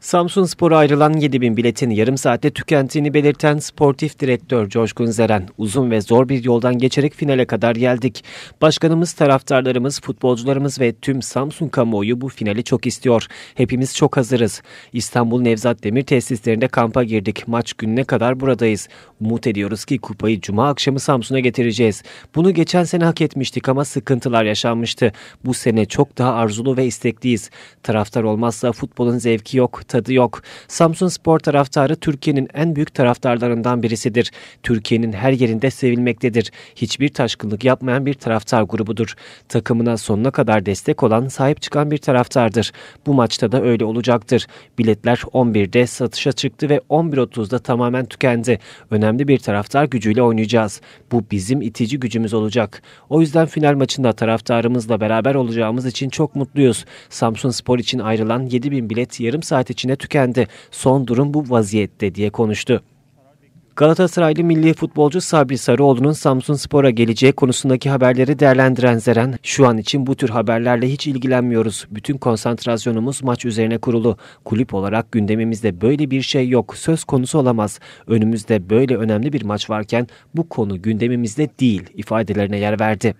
Samsun Spor'a ayrılan 7 bin biletin yarım saatte tükendiğini belirten sportif direktör Coşkun Zeren, uzun ve zor bir yoldan geçerek finale kadar geldik. Başkanımız, taraftarlarımız, futbolcularımız ve tüm Samsun kamuoyu bu finali çok istiyor. Hepimiz çok hazırız. İstanbul Nevzat Demir tesislerinde kampa girdik. Maç gününe kadar buradayız. Umut ediyoruz ki kupayı cuma akşamı Samsun'a getireceğiz. Bunu geçen sene hak etmiştik ama sıkıntılar yaşanmıştı. Bu sene çok daha arzulu ve istekliyiz. Taraftar olmazsa futbolun zevki yok tadı yok. Samsun Spor taraftarı Türkiye'nin en büyük taraftarlarından birisidir. Türkiye'nin her yerinde sevilmektedir. Hiçbir taşkınlık yapmayan bir taraftar grubudur. Takımına sonuna kadar destek olan, sahip çıkan bir taraftardır. Bu maçta da öyle olacaktır. Biletler 11'de satışa çıktı ve 11.30'da tamamen tükendi. Önemli bir taraftar gücüyle oynayacağız. Bu bizim itici gücümüz olacak. O yüzden final maçında taraftarımızla beraber olacağımız için çok mutluyuz. Samsun Spor için ayrılan 7000 bilet yarım saat için içine tükendi. Son durum bu vaziyette diye konuştu. Galatasaraylı milli futbolcu Sabri Sarıoğlu'nun Samsun Spor'a geleceği konusundaki haberleri değerlendiren Zeren, şu an için bu tür haberlerle hiç ilgilenmiyoruz. Bütün konsantrasyonumuz maç üzerine kurulu. Kulüp olarak gündemimizde böyle bir şey yok, söz konusu olamaz. Önümüzde böyle önemli bir maç varken bu konu gündemimizde değil ifadelerine yer verdi.